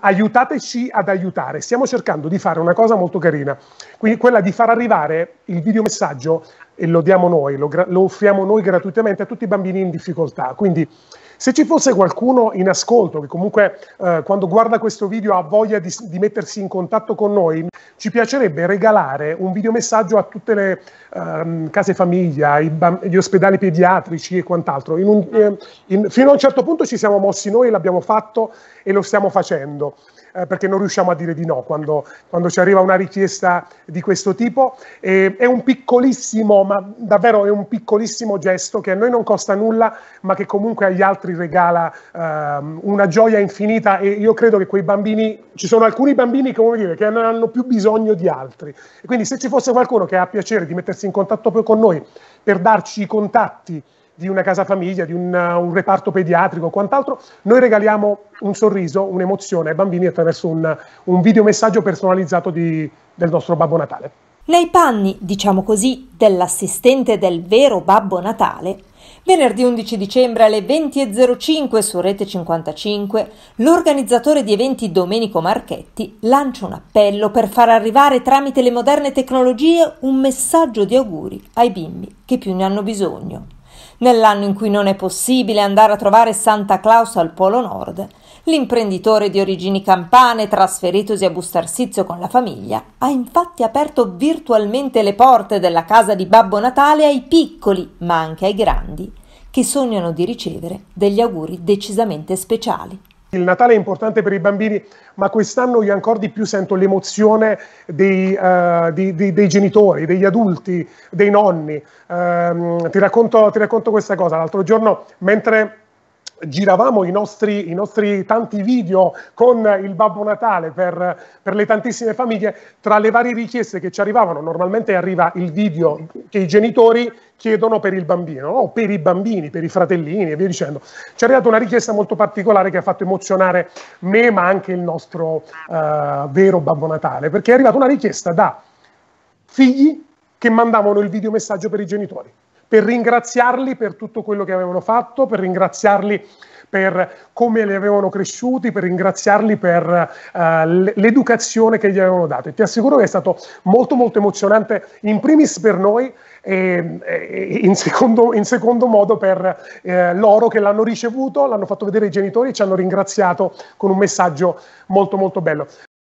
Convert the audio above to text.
aiutateci ad aiutare. Stiamo cercando di fare una cosa molto carina, quindi quella di far arrivare il videomessaggio e lo diamo noi, lo, lo offriamo noi gratuitamente a tutti i bambini in difficoltà. Quindi se ci fosse qualcuno in ascolto che comunque eh, quando guarda questo video ha voglia di, di, mettersi in contatto con noi, ci piacerebbe regalare un videomessaggio a tutte le ehm, case famiglia, gli ospedali pediatrici e quant'altro. Eh, fino a un certo punto ci siamo mossi noi, l'abbiamo fatto e lo stiamo facendo. Eh, perché non riusciamo a dire di no quando, quando, ci arriva una richiesta di questo tipo. E, è un piccolissimo ma davvero è un piccolissimo gesto che a noi non costa nulla, ma che comunque agli altri regala ehm, una gioia infinita e io credo che quei bambini, ci sono alcuni bambini come dire, che non hanno più bisogno di altri. E quindi se ci fosse qualcuno che ha piacere di mettersi in contatto con noi per darci i contatti di una casa famiglia, di un, uh, un reparto pediatrico o quant'altro, noi regaliamo un sorriso, un'emozione ai bambini attraverso un, un videomessaggio personalizzato di, del nostro Babbo Natale. Nei panni, diciamo così, dell'assistente del vero Babbo Natale, venerdì 11 dicembre alle 20.05 su Rete 55, l'organizzatore di eventi Domenico Marchetti lancia un appello per far arrivare tramite le moderne tecnologie un messaggio di auguri ai bimbi che più ne hanno bisogno. Nell'anno in cui non è possibile andare a trovare Santa Claus al Polo Nord, l'imprenditore di origini campane, trasferitosi a Bustarsizio con la famiglia, ha infatti aperto virtualmente le porte della casa di Babbo Natale ai piccoli, ma anche ai grandi, che sognano di ricevere degli auguri decisamente speciali. Il Natale è importante per i bambini, ma quest'anno io ancora di più sento l'emozione dei, uh, di, di, dei genitori, degli adulti, dei nonni. Uh, ti, racconto, ti racconto questa cosa. L'altro giorno, mentre giravamo i nostri, i nostri, tanti video con il Babbo Natale per, per, le tantissime famiglie, tra le varie richieste che ci arrivavano, normalmente arriva il video che i genitori chiedono per il bambino, o per i bambini, per i fratellini e via dicendo. Ci è arrivata una richiesta molto particolare che ha fatto emozionare me, ma anche il nostro uh, vero Babbo Natale, perché è arrivata una richiesta da figli che mandavano il videomessaggio per i genitori per ringraziarli per tutto quello che avevano fatto, per ringraziarli per come li avevano cresciuti, per ringraziarli per uh, l'educazione che gli avevano dato. E ti assicuro che è stato molto molto emozionante, in primis per noi e, e in, secondo, in, secondo, modo per eh, loro che l'hanno ricevuto, l'hanno fatto vedere i genitori e ci hanno ringraziato con un messaggio molto molto bello.